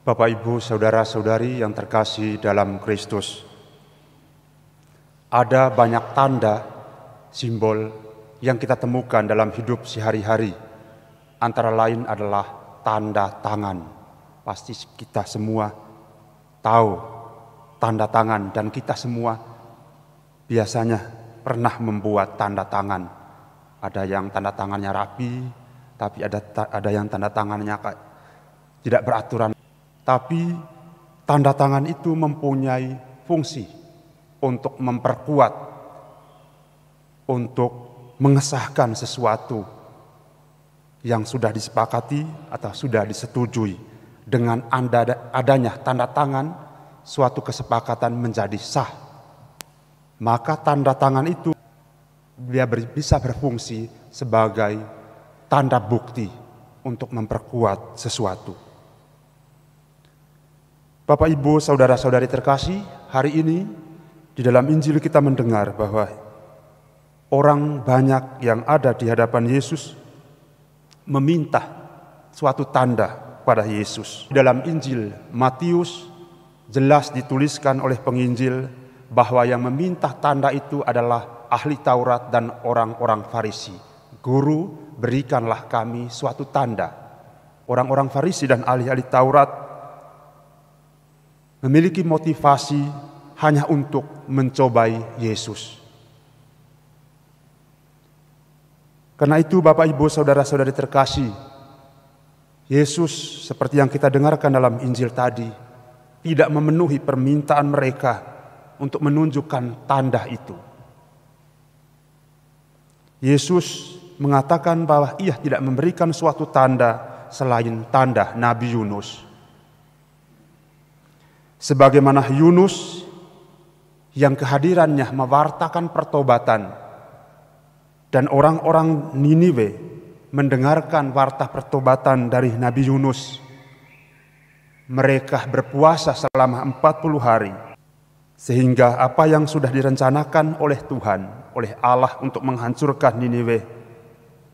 Bapak, Ibu, saudara-saudari yang terkasih dalam Kristus, ada banyak tanda simbol yang kita temukan dalam hidup sehari-hari. Antara lain adalah tanda tangan. Pasti kita semua tahu tanda tangan dan kita semua biasanya pernah membuat tanda tangan. Ada yang tanda tangannya rapi, tapi ada ada yang tanda tangannya tidak beraturan. Tapi tanda tangan itu mempunyai fungsi untuk memperkuat, untuk mengesahkan sesuatu yang sudah disepakati atau sudah disetujui dengan adanya tanda tangan suatu kesepakatan menjadi sah. Maka tanda tangan itu dia bisa berfungsi sebagai tanda bukti untuk memperkuat sesuatu. Bapak Ibu, saudara-saudari terkasih, hari ini di dalam Injil kita mendengar bahwa orang banyak yang ada di hadapan Yesus meminta suatu tanda pada Yesus. Di dalam Injil Matius jelas dituliskan oleh penginjil bahwa yang meminta tanda itu adalah ahli Taurat dan orang-orang Farisi. Guru, berikanlah kami suatu tanda. Orang-orang Farisi dan ahli-ahli Taurat memiliki motivasi hanya untuk mencobai Yesus. Karena itu Bapak Ibu Saudara-saudari terkasih, Yesus seperti yang kita dengarkan dalam Injil tadi, tidak memenuhi permintaan mereka untuk menunjukkan tanda itu. Yesus mengatakan bahwa ia tidak memberikan suatu tanda selain tanda Nabi Yunus. Sebagaimana Yunus yang kehadirannya mewartakan pertobatan dan orang-orang Niniwe mendengarkan warta pertobatan dari Nabi Yunus. Mereka berpuasa selama 40 hari sehingga apa yang sudah direncanakan oleh Tuhan, oleh Allah untuk menghancurkan Niniwe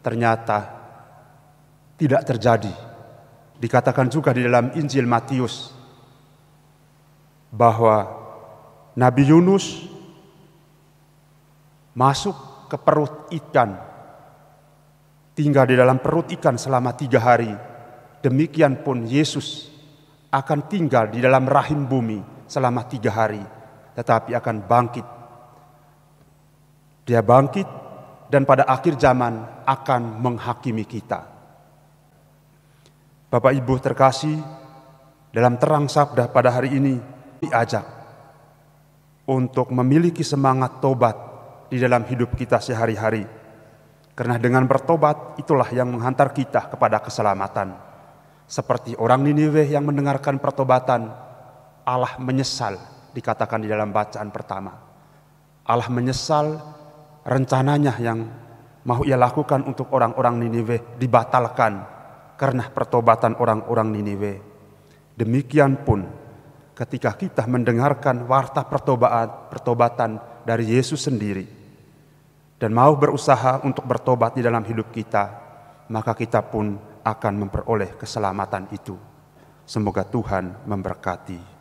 ternyata tidak terjadi. Dikatakan juga di dalam Injil Matius bahwa Nabi Yunus masuk ke perut ikan, tinggal di dalam perut ikan selama tiga hari. Demikian pun Yesus akan tinggal di dalam rahim bumi selama tiga hari, tetapi akan bangkit. Dia bangkit dan pada akhir zaman akan menghakimi kita. Bapak Ibu terkasih, dalam terang sabda pada hari ini, diajak untuk memiliki semangat tobat di dalam hidup kita sehari-hari. Karena dengan bertobat itulah yang menghantar kita kepada keselamatan. Seperti orang Niniwe yang mendengarkan pertobatan, Allah menyesal dikatakan di dalam bacaan pertama. Allah menyesal rencananya yang mau ia lakukan untuk orang-orang Niniwe dibatalkan karena pertobatan orang-orang Niniwe. Demikian pun ketika kita mendengarkan warta pertobatan, pertobatan dari Yesus sendiri dan mau berusaha untuk bertobat di dalam hidup kita, maka kita pun akan memperoleh keselamatan itu. Semoga Tuhan memberkati.